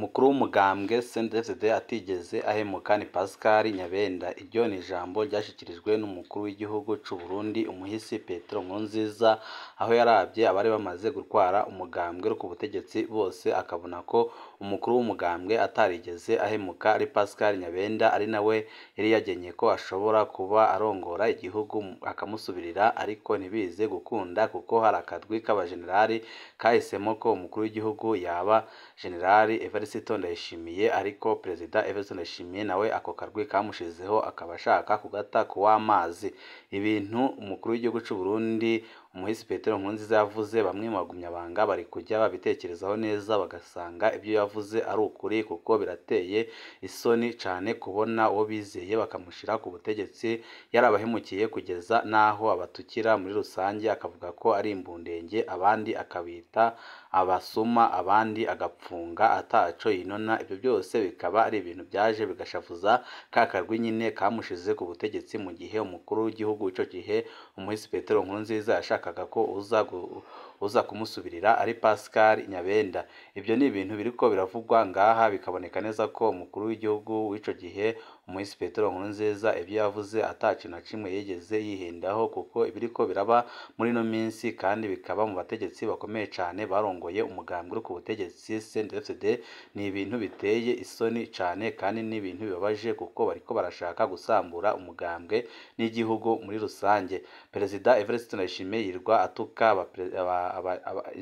umukuru w'umugambwe cndfd atigeze ahemuka ni pascal nyabenda iryo ni ijambo ryashyikirijwe n'umukuru w'igihugu cy'u burundi umuhisi petero nkurunziza aho yarabye abari bamaze gutwara umugambwe ku butegetsi bose akabona ko umukuru w'umugambwe atarigeze ahemuka ari pascal nyabenda ari nawe yari yagenye ko ashobora kuba arongora igihugu akamusubirira ariko ntibize gukunda kuko hari akadwi k'abajenerali kahisemo ko umukuru w'igihugu yaba jenerali evariste Everton Ndayishimiye ariko perezida Everson Ndayishimiye nawe ako karwi kamushizeho akaba ashaka kugata ku w'amazi ibintu umukuru w'igihugu cy'u Burundi umuhisi Petero Nkurunziza yavuze bamwe mu bagumyabanga bari kujya babitekerezaho neza bagasanga ibyo yavuze ari ukuri kuko birateye isoni cyane kubona uwo bizeye bakamushyira ku butegetsi yarabahemukiye kugeza n'aho abatukira muri rusange akavuga ko ari imbundenge abandi akabita abasuma abandi agapfunga ataco yinona ibyo byose bikaba ari ibintu byaje bigashavuza ka karwi nyine kamushize ku butegetsi mu gihe umukuru w'igihugu icyo gihe umuhisi Petero Nkurunziza yashaka yashakaga ko uza kumusubirira ari pascal nyabenda ibyo ni ibintu biriko biravugwa ngaha bikaboneka neza ko umukuru w'igihugu w'ico gihe Umuyisi Petero Nkurunziza ibyo yavuze ata kintu na kimwe yigeze yihendaho kuko ibiriko biraba muri ino minsi kandi bikaba mu bategetsi bakomeye cyane barongoye umugambwe uri ku butegetsi CNDD-FDD ni ibintu biteye isoni cyane kandi ni ibintu bibabaje kuko bariko barashaka gusambura umugambwe n'igihugu muri rusange Perezida Evariste Ndayishimiye yirirwa atuka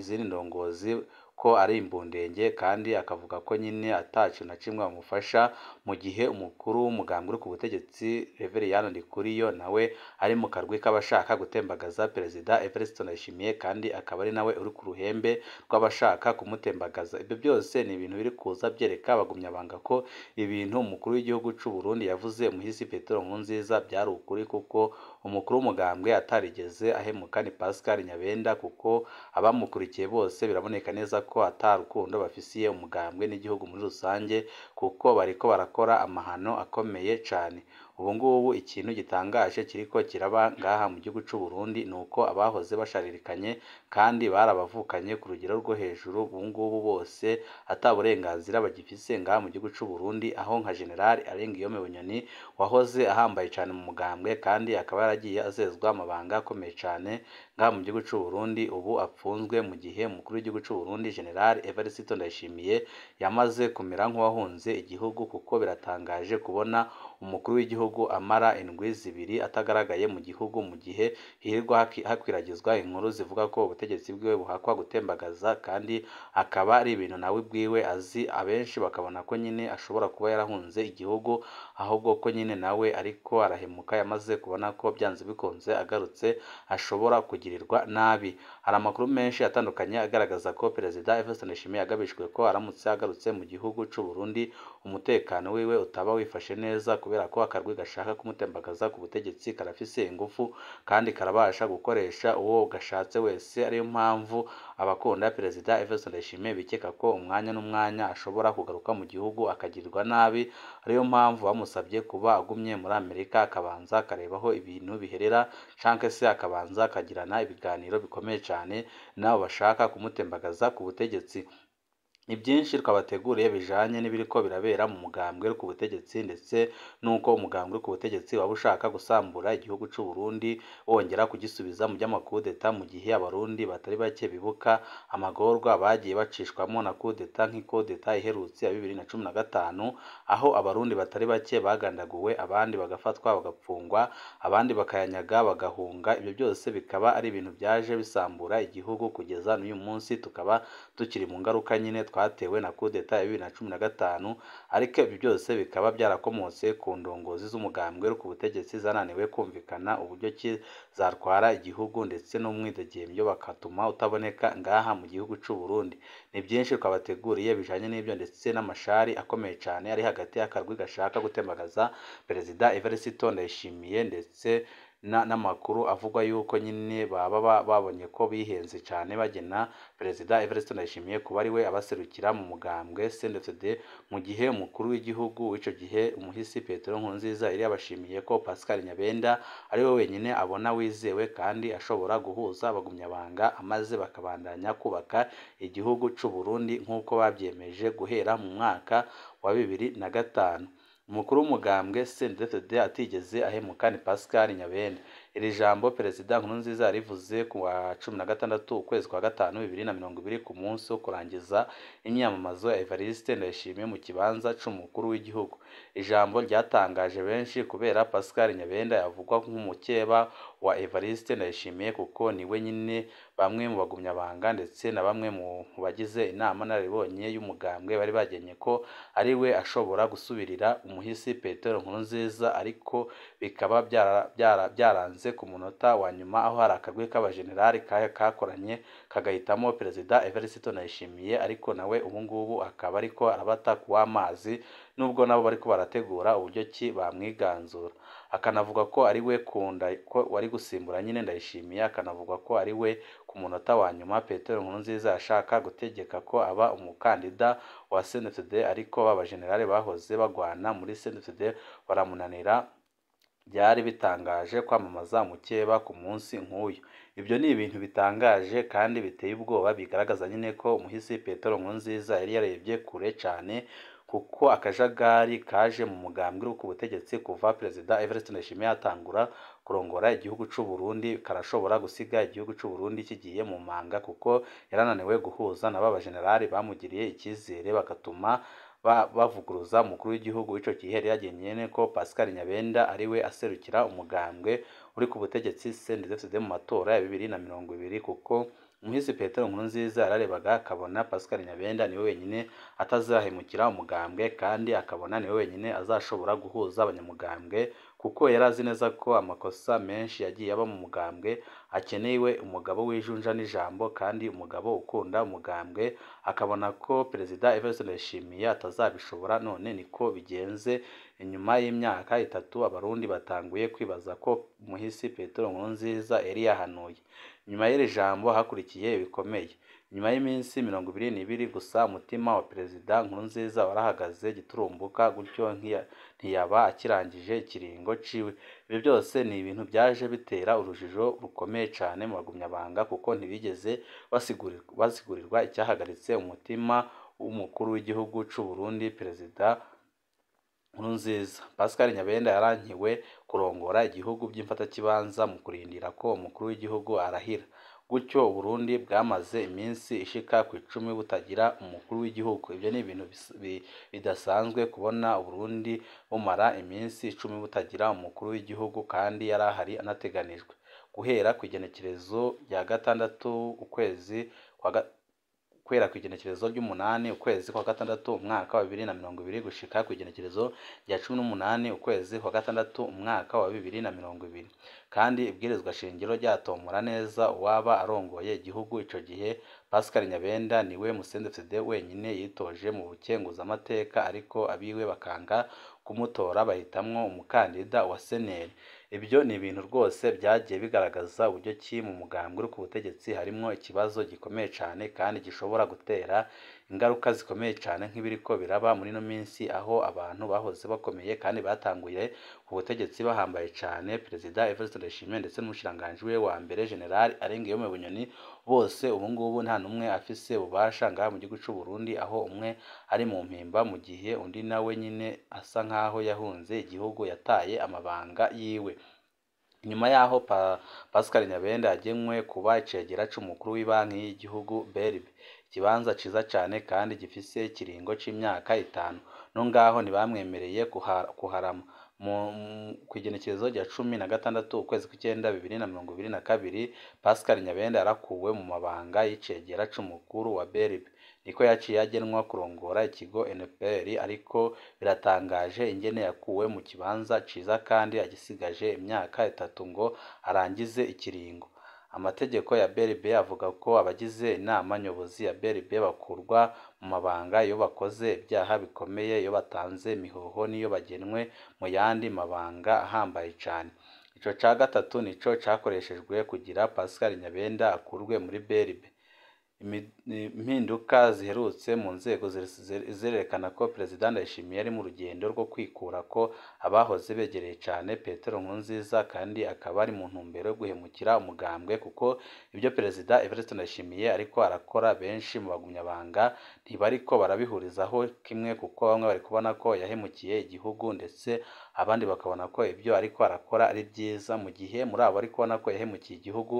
izindi ndongozi ko ari imbundenge kandi akavuga ko nyine ata na kimwe bamufasha mu gihe umukuru w'umugambwe uri ku butegetsi Rev Yann Ndikuriyo nawe ari mu karwi k'abashaka gutembagaza Perezida Evariste Ndayishimiye kandi akaba ari nawe uri ku ruhembe rw'abashaka kumutembagaza ibyo byose ni ibintu biri kuza byereka abagumyabanga ko ibintu umukuru w'igihugu cy'u Burundi yavuze umuhisi Petero Nkurunziza byari ukuri kuko umukuru w'umugambwe atarigeze ahemuka ni Pascal Nyabenda kuko abamukurikiye bose biraboneka neza ko atari urukundo bafisiye umugambwe n'igihugu muri rusange kuko bariko barakora amahano akomeye cane ubu ngubu ikintu gitangaje kiriko kiraba ngaha mu gihugu cy'u Burundi ni uko abahoze basharirikanye kandi barabavukanye ku rugero rwo hejuru ubu ngubu bose ata burenganzira bagifise ngaha mu gihugu cy'u Burundi aho nka General Alengiyome Bunyoni wahoze ahambaye cyane mu mugambwe kandi akaba yaragiye azezwa amabanga akomeye cyane ngaha mu gihugu cy'u Burundi ubu apfunzwe mu gihe umukuru w'igihugu cy'u Burundi General Evariste Ndayishimiye yamaze kumera nk'uwahunze igihugu kuko biratangaje kubona umukuru w'igihugu amara indwi zibiri atagaragaye mu gihugu mu gihe hirwa hakwiragizwa inkuru zivuga ko ubutegetsi bwiwe buhakwa gutembagaza kandi akaba ari ibintu nawe bwiwe azi abenshi bakabona ko nyine ashobora kuba yarahunze igihugu ahubwo ko nyine nawe ariko arahemuka yamaze kubona ko byanze bikunze agarutse ashobora kugirirwa nabi hari amakuru menshi atandukanye agaragaza ko perezida Evariste Ndayishimiye agabijwe ko aramutse agarutse mu gihugu cy'u Burundi umutekano wiwe utaba wifashe neza kubera ko akarwi gashaka kumutembagaza ku butegetsi karafise ingufu kandi karabasha gukoresha uwo gashatse wese ariyo mpamvu abakunda perezida Evariste Ndayishimiye bikeka ko umwanya n'umwanya ashobora kugaruka mu gihugu akagirirwa nabi ariyo mpamvu bamusabye kuba agumye muri Amerika akabanza akarebaho ibintu biherera canke se akabanza akagirana ibiganiro bikomeye cyane n'abo bashaka kumutembagaza ku butegetsi Ni byinshi twabateguriye bijanye n'ibiri birabera mu mugambwe ku butegetsi ndetse n'uko umugambwe ku butegetsi waba ushaka gusambura igihugu cy'u Burundi wongera kugisubiza mu by'amakudeta mu gihe abarundi batari bake bibuka amagorwa bagiye bacishwamo na kudeta nk'ikodeta iherutse ya bibiri na cumi na gatanu aho abarundi batari bake bagandaguwe abandi bagafatwa bagafungwa abandi bakayanyaga bagahunga ibyo byose bikaba ari ibintu byaje bisambura igihugu kugeza n'uyu munsi tukaba tukiri mu ngaruka nyine twa twatewe na kudeta ya bibiri na cumi na gatanu ariko ibi byose bikaba byarakomotse ku ndongozi z'umugambwe ku butegetsi zananiwe kumvikana uburyo ki igihugu ndetse n'umwidegemvyo bakatuma utaboneka ngaha mu gihugu cy’u Burundi ni byinshi twabateguriye bijanye n'ibyo ndetse n'amashari akomeye cyane ari hagati y'akarwi gashaka gutembagaza perezida Evariste Ndayishimiye ndetse n'amakuru avugwa yuko nyine baba babonye ko bihenze cyane bagena perezida Evariste Ndayishimiye kuba ari we abaserukira mu mugambwe CNDD mu gihe umukuru w'igihugu w'icyo gihe umuhisi Petero Nkurunziza yari yabashimiye ko Pascal Nyabenda ari we wenyine abona wizewe kandi ashobora guhuza abagumyabanga amaze bakabandanya kubaka igihugu cy'u Burundi nk'uko babyemeje guhera mu mwaka wa bibiri na gatanu umukuru w'umugambwe senderi tode atigeze ahemuka ni pascal nyabenda Iri jambo Perezida Nkurunziza yarivuze ku wa cumi na gatandatu ukwezi kwa gatanu bibiri na mirongo ibiri ku munsi wo kurangiza imyamamazo ya Evariste Ndayishimiye mu kibanza c'umukuru w'igihugu. Ijambo ryatangaje benshi kubera Pascal Nyabenda yavugwa nk'umukeba wa Evariste Ndayishimiye kuko ni we nyine bamwe mu bagumyabanga ndetse na bamwe mu bagize inama nararibonye y'umugambwe bari bagenye ko ari we ashobora gusubirira umuhisi Petero Nkurunziza ariko bikaba byaranze ku munota wa nyuma aho hari akagwi k'abajenerali kakoranye kagahitamo perezida Evariste nayishimiye ariko nawe ubu ngubu akaba ariko arabata ku w'amazi nubwo nabo bari ko barategura uburyo ki bamwiganzura akanavuga ko ari we kunda ko wari gusimbura nyine ndayishimiye akanavuga ko ari we ku munota wa nyuma Petero Nkurunziza ashaka gutegeka ko aba umukandida wa CNDD ariko b'abajenerali bahoze bagwana muri CNDD baramunanira byari bitangaje kwamamaza mukeba ku munsi nk'uyu ibyo ni ibintu bitangaje kandi biteye ubwoba bigaragaza nyine ko umuhisi Petero Nkurunziza yari yarebye kure cyane kuko akajagari kaje mu mugambi’ wo ku butegetsi kuva perezida Evariste Ndayishimiye yatangura kurongora igihugu cy'u Burundi karashobora gusiga igihugu cy'u Burundi kigiye mu manga kuko yarananiwe guhuza na ba bajenerali bamugiriye icyizere bagatuma bavuguruza umukuru w'igihugu w’ico gihe ryagendanye ko Pascal Nyabenda ari we aserukira umugambwe uri ku butegetsi cndd mu matora ya bibiri na mirongo ibiri kuko umuhisi Petero Nkuru nziza yararebaga akabona Pascal Nyabenda niwe wenyine atazahemukira umugambwe kandi akabona niwe wenyine azashobora guhuza abanyamugambwe kuko yari azi neza ko amakosa menshi yagiye aba mu mugambwe akenewe umugabo w'ijunja n'ijambo kandi umugabo ukunda umugambwe akabona ko perezida Everson Ndayishimiye atazabishobora none niko bigenze inyuma y'imyaka itatu abarundi batanguye kwibaza ko muhisi Petero Nkurunziza yari yahanuye Nyuma y'iri jambo hakurikiye bikomeye nyuma y'iminsi mirongo ibiri n'ibiri gusa umutima wa Perezida Nkurunziza warahagaze giturumbuka gutyo ntiyaba akirangije ikiringo ciwe ibi byose ni ibintu byaje bitera urujijo rukomeye cyane mu bagumyabanga kuko ntibigeze basigurirwa icyahagaritse umutima w'umukuru w'igihugu cy'u Burundi Perezida nkuru nziza pascal nyabenda yarankiwe kurongora igihugu by'imfatakibanza mu kurindira ko umukuru w'igihugu arahira gutyo uburundi bwamaze iminsi ishika ku icumi butagira umukuru w'igihugu ibyo ni ibintu bidasanzwe kubona uburundi bumara iminsi icumi butagira umukuru w'igihugu kandi yari ahari anateganijwe guhera ku igenekerezo rya gatandatu ukwezi kwa guhera ku igenekerezo ry'umunani ukwezi kwa gatandatu umwaka wa bibiri na mirongo ibiri gushika ku igenekerezo rya cumi n'umunani ukwezi kwa gatandatu umwaka wa bibiri na mirongo ibiri kandi ibwirizwa shingiro ryatombora neza uwaba arongoye igihugu icyo gihe pascal nyabenda niwe musende wenyine yitoje mu bukenguzamateka ariko abiwe bakanga kumutora bahitamo umukandida wa seneri ibyo ni ibintu rwose byagiye bigaragaza uburyo ki mu mugambwe uri ku butegetsi harimo ikibazo gikomeye cyane kandi gishobora gutera ingaruka zikomeye cyane nk'ibiri ko biraba muri ino minsi aho abantu bahoze bakomeye kandi batanguye ku butegetsi bahambaye cyane perezida Evariste Ndayishimiye ndetse n'umushikiranganji we wa mbere general Arenga Iyome Bunyoni bose ubu ngubu nta n'umwe afise ububasha ngaha mu gihugu cy'u Burundi aho umwe ari mu mpimba mu gihe undi nawe nyine asa nk'aho yahunze igihugu yataye amabanga yiwe nyuma y'aho Pascal Nyabenda yagenwe kuba icegera cy'umukuru w'ibanki y'igihugu BRB ikibanza cyiza cyane kandi gifise ikiringo cy'imyaka itanu no ngaho ntibamwemereye kuharama ku igenekerezo rya cumi na gatandatu ukwezi kw'icyenda bibiri na mirongo ibiri na kabiri pascal nyabenda yarakuwe mu mabanga y'icegera c'umukuru wa brb niko yaciye agenwa kurongora ikigo npr ariko biratangaje ingene yakuwe mu kibanza ciza kandi agisigaje imyaka itatu ngo arangize ikiringo amategeko ya brb avuga ko abagize inama nyobozi ya brb bakurwa mu mabanga iyo bakoze ibyaha bikomeye, iyo batanze imihoho n'iyo bagenwe mu yandi mabanga ahambaye cyane. Icyiciro cya gatatu nicyo cyakoreshejwe kugira Pascal Nyabenda akurwe muri BRB. Impinduka ziherutse mu nzego zirerekana ko Perezida Ndayishimiye ari mu rugendo rwo kwikura ko abahoze begereye cyane Petero Nkurunziza kandi akaba ari mu ntumbero yo guhemukira umugambwe kuko ibyo Perezida Evariste Ndayishimiye ariko arakora benshi mu bagumyabanga ntiba ariko barabihurizaho kimwe kuko bamwe bari kubona ko yahemukiye igihugu ndetse abandi bakabona ko ibyo ariko arakora ari byiza mu gihe muri abo bari kubona ko yahemukiye igihugu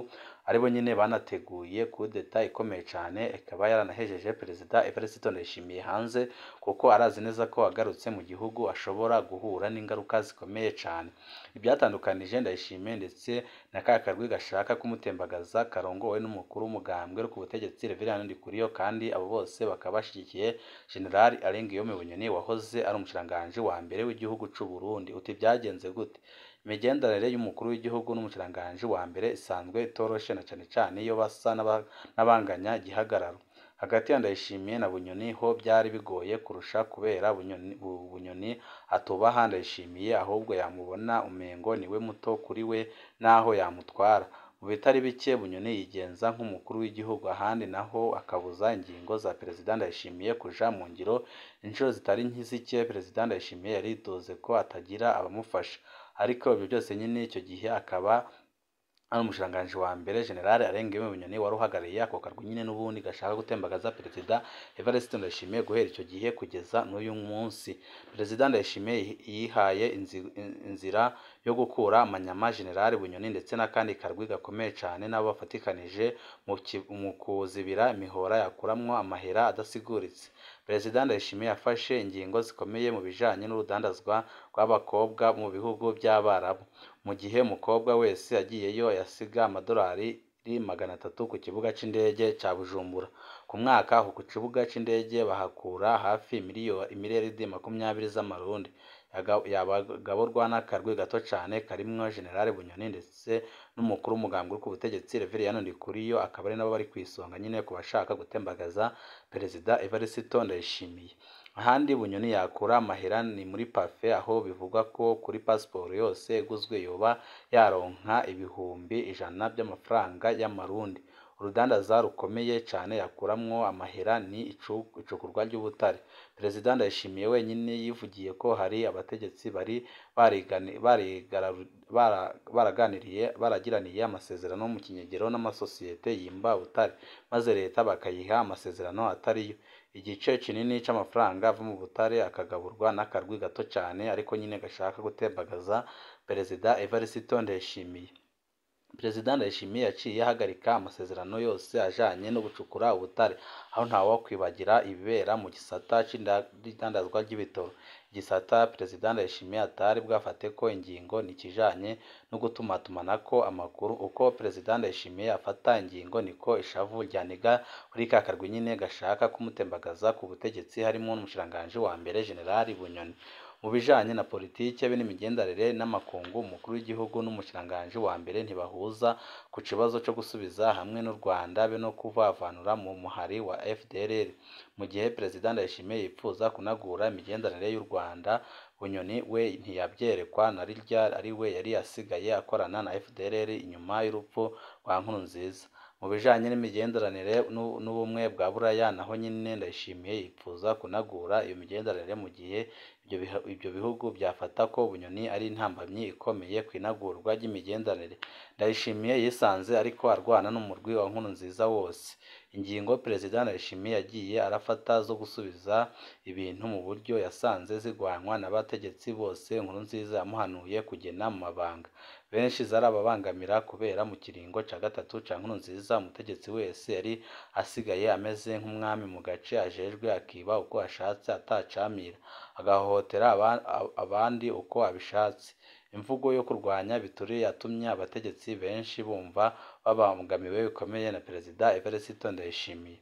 aribo nyine banateguye kudeta ikomeye cyane ikaba yaranahejeje perezida Evariste Ndayishimiye hanze kuko arazi neza ko agarutse mu gihugu ashobora guhura n'ingaruka zikomeye cyane ibyatandukanije Ndayishimiye ndetse na ka karwi gashaka kumutembagaza karongowe n'umukuru w'umugambwe ku butegetsi Reverien Ndikuriyo kandi abo bose bakaba bashyigikiye General Alain Guillaume Bunyoni wahoze ari umushikiranganji wa mbere w'igihugu cy'u Burundi uti byagenze gute imigenderanire y'umukuru w'igihugu n'umushikiranganji wa mbere isanzwe itoroshe na cyane cyane iyo basa n'abanganya igihagararo hagati ya Ndayishimiye na Bunyoni ho byari bigoye kurusha kubera Bunyoni atubaha Ndayishimiye ahubwo yamubona umengo niwe muto kuri we n'aho yamutwara Mu bitari bike Bunyoni yigenza nk'umukuru w'igihugu ahandi naho akabuza ingingo za Perezida Ndayishimiye kuja mu ngiro, inshuro zitari nk’izike Perezida Ndayishimiye yaridoze ko atagira abamufasha, ariko ibyo byose nyine icyo gihe akaba ari umushikiranganji wa mbere Gen Arengayobe Bunyoni wari uhagarariye ako karwi nyine n'ubundi gashaka gutembagaza Perezida Evariste Ndayishimiye guhera icyo gihe kugeza n'uyu munsi. Perezida Ndayishimiye yihaye inzira yo gukura Manyama General Bunyoni ndetse n'akandi karwi gakomeye cyane nabo bafatikanije mu kuzibira imihora yakuramwo amahera adasiguritse Perezida Ndayishimiye yafashe ingingo zikomeye mu bijanye n'urudandazwa rw'abakobwa mu bihugu by'Abarabu mu gihe umukobwa wese agiyeyo yasiga amadolari magana atatu ku kibuga cy'indege cya Bujumbura ku mwaka aho ku kibuga cy'indege bahakura hafi miliyaridi makumyabiri z'amarundi yagaborwa n'akarwi gato cyane karimo General Bunyoni ndetse n'umukuru w'umugambwe uri ku butegetsi Rev Ndikuriyo akaba ari nabo bari ku isonga nyine ku bashaka gutembagaza Perezida Evariste Ndayishimiye ahandi Bunyoni yakura amahera ni muri pafe aho bivugwa ko kuri pasiporo yose iguzwe yoba yaronka ibihumbi ijana by'amafaranga y'amarundi urudandaza rukomeye cyane yakuramwo amahera ni icukurwa ry'ubutare perezida ndayishimiye wenyine yivugiye ko hari abategetsi bari baraganiriye baragiraniye amasezerano mu kinyegero n'amasosiyete yimba ubutare maze leta bakayiha amasezerano atariyo igice kinini cy'amafaranga ava mu butare akagaburwa n'akarwi gato cyane ariko nyine gashaka gutembagaza perezida evariste ndayishimiye Perezida Ndayishimiye yaciye ahagarika amasezerano yose ajyanye no gucukura ubutare aho ntawakwibagira ibibera mu gisata cy'idandazwa ry'ibitoro. Igisata Perezida Ndayishimiye atari bwafate ko ingingo ni ikijyanye no ko amakuru. Uko Perezida Ndayishimiye afata ingingo niko ishavu ryaniga kuri ka karwi nyine gashaka kumutembagaza ku butegetsi harimo n'umushikiranganji wa mbere Jenerali Bunyoni. Mu bijyanye na politiki be n'imigenderanire n'amakungu umukuru w'igihugu n'umushikiranganji wa mbere ntibahuza ku kibazo cyo gusubiza hamwe n'u Rwanda be no kuvavanura mu muhari wa FDLR mu gihe Perezida Ndayishimiye yifuza kunagura imigenderanire y'u Rwanda Bunyoni we ntiyabyerekwa na Rilya ari we yari asigaye akorana na FDLR inyuma y'urupfu rwa nziza mu bijyanye n'imigenderanire n'ubumwe bwa buraya naho nyine ndayishimiye yipfuza kunagura iyo migenderanire mu gihe ibyo bihugu byafata ko Bunyoni ari intambamyi ikomeye ku inagurwa ry'imigenderanire ndayishimiye yisanze ariko arwana n'umurwi wa Nkuru nziza wose ingingo perezida ndayishimiye yagiye arafata zo gusubiza ibintu mu buryo yasanze zigwanywa n'abategetsi bose Nkuru nziza yamuhanuye kugena mu mabanga benshi ababangamira kubera mu kiringo cya gatatu cya nkuru nziza umutegetsi wese yari asigaye ameze nk'umwami mu gace ajejwe akiba uko ashatse atacamira agahohotera abandi uko abishatse Imvugo yo kurwanya Bituri yatumye abategetsi benshi bumva babangamiwe bikomeye na Perezida Evariste Ndayishimiye.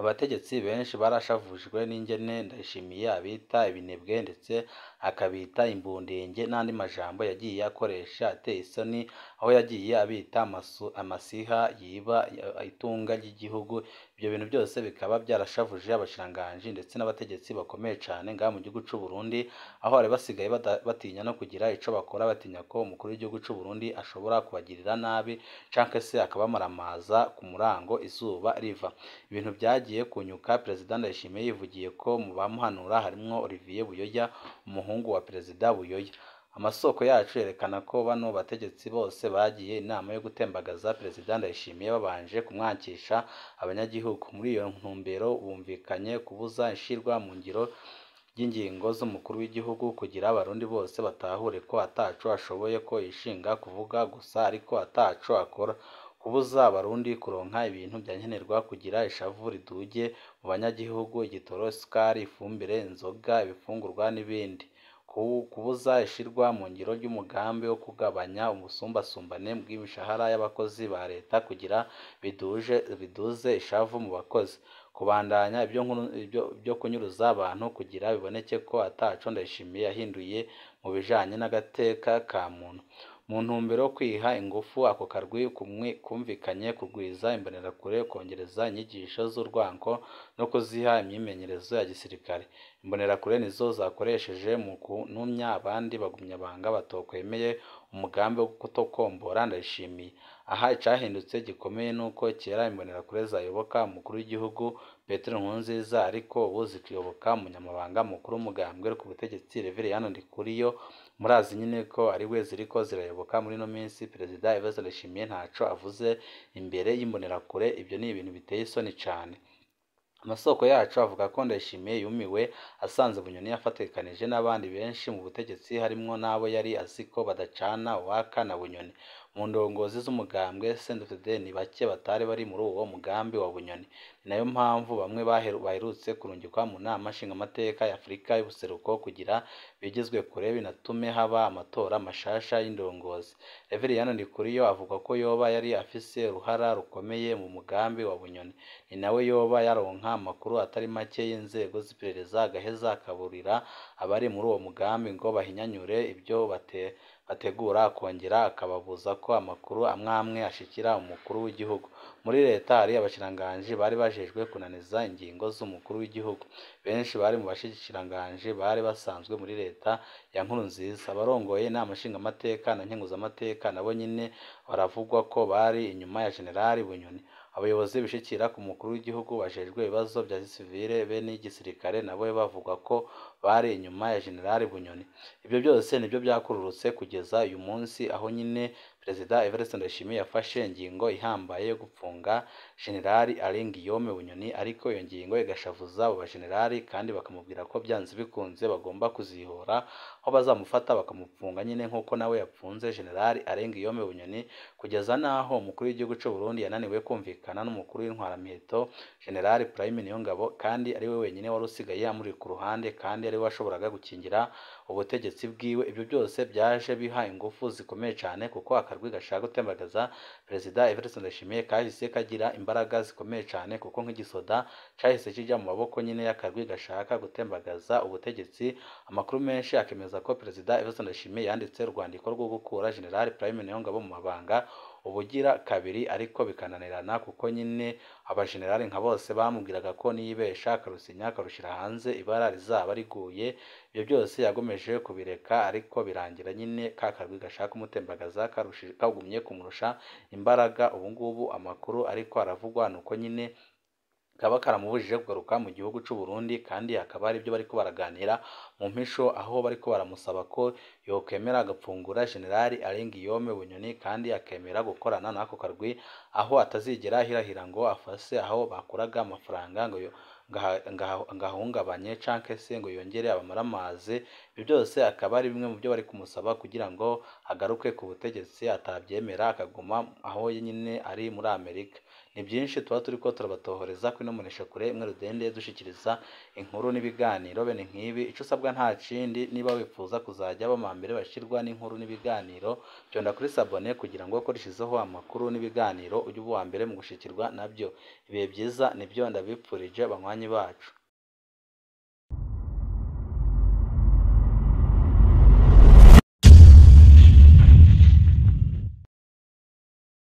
Abategetsi benshi barashavujwe n'ingene Ndayishimiye abita ibinebwe ndetse akabita imbundenge n'andi majambo yagiye akoresha ateye isoni aho yagiye abita amasiha yiba itunga ry'igihugu Ibyo bintu byose bikaba byarashavuje abashiranganji ndetse n'abategetsi bakomeye cyane ngaha mu gihugu cy'u Burundi aho bari basigaye batinya no kugira icyo bakora batinya ko umukuru w'igihugu cy'u Burundi ashobora kubagirira nabi cyangwa se akabamaramaza ku murango izuba riva. Ibintu byagiye kunyuka Perezida Ndayishimiye yivugiye ko mu bamuhanura harimo Olivier Buyoya umuhungu wa Perezida Buyoya. Amasoko yacu yerekana ko bano bategetsi bose bagiye inama yo gutembagaza Perezida Ndayishimiye babanje kumwakisha abanyagihugu. Muri iyo ntumbero bumvikanye kubuza ishyirwa mu ngiro ry'ingingo z'umukuru w'igihugu kugira abarundi bose batahure ko ataco ashoboye ko yishinga kuvuga gusa ariko ataco akora, kubuza abarundi kuronka ibintu bya kugira ishavu riduge mu banyagihugu, igitoro, isukari, ifumbire, inzoga, ibifungurwa n'ibindi. kubuza ishyirwa mu ngiro ry'umugambi wo kugabanya umusumbasumbane bw'imishahara y'abakozi ba leta kugira biduje biduze ishavu mu bakozi kubandanya ibyo kunyuruza abantu kugira biboneke ko ataco Ndayishimiye yahinduye mu bijanye n'agateka ka muntu mu ntumbero yo kwiha ingufu ako karwi kumvikanye kugwiza imbonerakure kongereza inyigisho z'urwango no kuziha imyimenyerezo ya gisirikare imbonerakure nizo zakoresheje mu kuntumya abandi bagumyabanga batokwemeye umugambi wo kutokombora ndayishimiye aha icyahindutse gikomeye ni uko kera imbonerakure zayoboka umukuru w'igihugu Petero Nkurunziza ariko ubu zikiyoboka umunyamabanga mukuru w'umugambwe ku butegetsi Reveriyani Ndikuriyo murazi nyine ko ari we ziri ko zirayoboka muri ino minsi perezida Evariste Ndayishimiye ntaco avuze imbere y'imbonerakure ibyo ni ibintu biteye isoni cyane amasoko yacu avuga ko ndayishimiye yumiwe asanze bunyoni yafatikanije n'abandi benshi mu butegetsi harimo n'abo yari azi ko badacana waka na bunyoni mu ndongozi z'umugambwe Senderi Dufite ni bake batari bari muri uwo mugambi wa Bunyoni nayo mpamvu bamwe baherutse kurungikwa mu nama nshingamateka ya Afurika y'ubuseruko kugira bigizwe kure binatume haba amatora mashasha y'indongozi Rev Ndikuriyo avuga ko yoba yari afise uruhara rukomeye mu mugambi wa Bunyoni ni nawe yoba yaronka amakuru atari make y'inzego z'iperereza agaheza akaburira abari muri uwo mugambi ngo bahinyanyure ibyo bate ategura kongera akababuza ko amakuru amwe amwe ashikira umukuru w'igihugu muri leta hari abashikiranganji bari bajejwe kunaniza ingingo z'umukuru w'igihugu benshi bari mu bashikiranganji bari basanzwe muri leta ya nkuru nziza abarongoye inama nshingamateka na nkenguzamateka nabo nyine baravugwa ko bari inyuma ya jenerali bunyoni abayobozi bishikira ku mukuru w'igihugu bajejwe ibibazo bya Gisivire be n'igisirikare nabo bavuga ko bari inyuma ya General Bunyoni ibyo byose nibyo byakururutse kugeza uyu munsi aho nyine perezida Evariste Ndayishimiye yafashe ingingo ihambaye yo gupfunga generali Alain Guillaume Bunyoni ariko iyo ngingo igashavuza abo bajenerali kandi bakamubwira ko byanze bikunze bagomba kuzihora aho bazamufata bakamupfunga nyine nk'uko nawe yapfunze generali Alain Guillaume Bunyoni kugeza n'aho umukuru w'igihugu cy'u Burundi yananiwe kumvikana n'umukuru w'intwaramiheto generali Prime Niyongabo kandi ari we wenyine wari usigaye amuri ku ruhande kandi ari washoboraga gukingira ubutegetsi bwiwe ibyo byose byaje biha ingufu zikomeye cyane kuko akarwi gashaka gutembagaza perezida everest ndashimiye kahise kagira imbaraga zikomeye cyane kuko nk'igisoda cyahise kijya mu maboko nyine y'akarwi gashaka gutembagaza ubutegetsi amakuru menshi akemeza ko perezida everest ndashimiye yanditse urwandiko rwo gukura general prime niyo ngabo mu mabanga ubugira kabiri ariko bikananirana kuko nyine abajenerali nka bose bamubwiraga ko niyibesha akarusinya akarushyira hanze ibara rizaba riguye ibyo byose yagomeje kubireka ariko birangira nyine ka karwi gashaka umutembagaza kagumye kumurusha imbaraga ubungubu amakuru ariko aravugwa ni uko nyine kaba karamubujije kugaruka mu gihugu cy'u Burundi kandi hakaba hari ibyo bariko baraganira mu mpisho aho bariko baramusaba ko yokwemera agapfungura Generali Alengiyome Bunyoni kandi akemera gukorana n'ako karwi aho atazigera hirahira ngo afase aho bakuraga amafaranga ngo ngahungabanye canke se ngo yongere abamaramaze ibyo byose akaba ari bimwe mu byo bari kumusaba kugira ngo agaruke ku butegetsi atabyemera akaguma aho nyine ari muri Amerika ni byinshi tuba turi ko turabatohoreza kuri munesha kure imwe rudende dushyikiriza inkuru n'ibiganiro bene nk'ibi icyo usabwa nta kindi niba wifuza kuzajya bamambere bashyirwa n'inkuru n'ibiganiro byonda kuri sabone kugira ngo ukoreshezeho amakuru n'ibiganiro ujye uba uwa mbere mu gushyikirwa nabyo ibihe byiza ni byo ndabipfurije banywanyi bacu